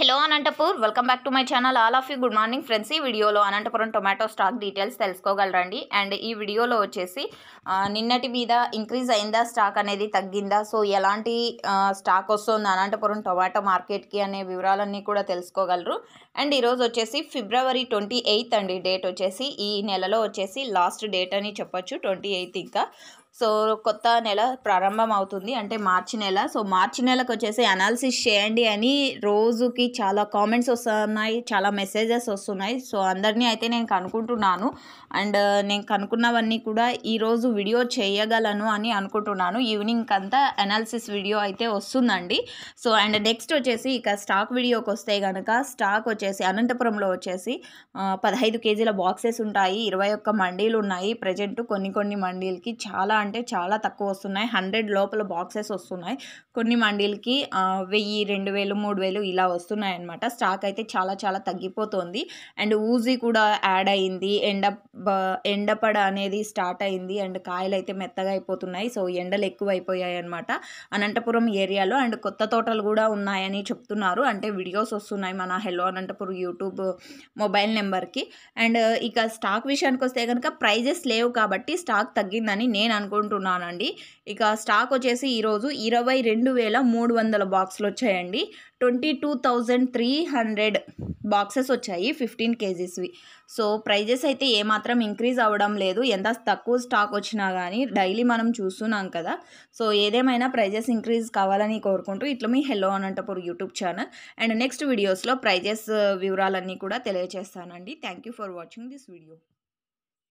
hello Anantapur welcome back to my channel all of you good morning friends ఈ వీడియోలో Anantapuram tomato stock details తెలుసుకోగలరండి and ఈ వీడియోలో వచ్చేసి నిన్నటి మీద ఇంక్రీజ్ అయిందా స్టాక్ అనేది తగ్గిందా సో ఎలాంటి స్టాక్ వస్తుంది అనంతపురం టొమాటో మార్కెట్కి అనే వివరాలన్నీ కూడా తెలుసుకోగలరు అండ్ ఈరోజు వచ్చేసి ఫిబ్రవరి ట్వంటీ ఎయిత్ అండి డేట్ వచ్చేసి ఈ నెలలో వచ్చేసి లాస్ట్ డేట్ అని చెప్పొచ్చు ట్వంటీ ఎయిత్ ఇంకా సో కొత్త నెల ప్రారంభం అవుతుంది అంటే మార్చి నెల సో మార్చి నెలకు వచ్చేసి అనాలిసిస్ చేయండి అని రోజుకి చాలా కామెంట్స్ వస్తున్నాయి చాలా మెసేజెస్ వస్తున్నాయి సో అందరినీ అయితే నేను కనుక్కుంటున్నాను అండ్ నేను కనుక్కున్నవన్నీ కూడా ఈరోజు వీడియో చేయగలను అని అనుకుంటున్నాను ఈవినింగ్ అంతా అనాలిసిస్ వీడియో అయితే వస్తుందండి సో అండ్ నెక్స్ట్ వచ్చేసి ఇక స్టాక్ వీడియోకి వస్తే కనుక స్టాక్ వచ్చేసి అనంతపురంలో వచ్చేసి పదహైదు కేజీల బాక్సెస్ ఉంటాయి ఇరవై ఒక్క మండీలు ఉన్నాయి ప్రజెంట్ కొన్ని కొన్ని మండీలకి చాలా అంటే చాలా తక్కువ వస్తున్నాయి హండ్రెడ్ లోపల బాక్సెస్ వస్తున్నాయి కొన్ని మండీలకి వెయ్యి రెండు వేలు మూడు వేలు ఇలా వస్తున్నాయి అనమాట స్టాక్ అయితే చాలా చాలా తగ్గిపోతుంది అండ్ ఊజీ కూడా యాడ్ అయింది ఎండ ఎండపడ అనేది స్టార్ట్ అయింది అండ్ కాయలు అయితే మెత్తగా అయిపోతున్నాయి సో ఎండలు ఎక్కువ అయిపోయాయి అనమాట అనంతపురం ఏరియాలో అండ్ కొత్త తోటలు కూడా ఉన్నాయని చెప్తున్నారు అంటే వీడియోస్ వస్తున్నాయి మన హెలో అనంతపురం యూట్యూబ్ మొబైల్ నెంబర్కి అండ్ ఇక స్టాక్ విషయానికి వస్తే కనుక ప్రైజెస్ లేవు కాబట్టి స్టాక్ తగ్గిందని నేను అనుకుంటున్నాను అనుకుంటున్నానండి ఇక స్టాక్ వచ్చేసి ఈరోజు ఇరవై రెండు వేల మూడు వందల బాక్సులు వచ్చాయండి twenty two thousand three hundred boxes వచ్చాయి ఫిఫ్టీన్ కేజీస్వి సో ప్రైజెస్ అయితే ఏమాత్రం ఇంక్రీజ్ అవ్వడం లేదు ఎంత తక్కువ స్టాక్ వచ్చినా కానీ డైలీ మనం చూస్తున్నాం కదా సో ఏదేమైనా ప్రైజెస్ ఇంక్రీజ్ కావాలని కోరుకుంటూ ఇట్లా మీ hello Anantapur YouTube channel and next వీడియోస్లో ప్రైజెస్ వివరాలన్నీ కూడా తెలియజేస్తానండి thank you for watching this video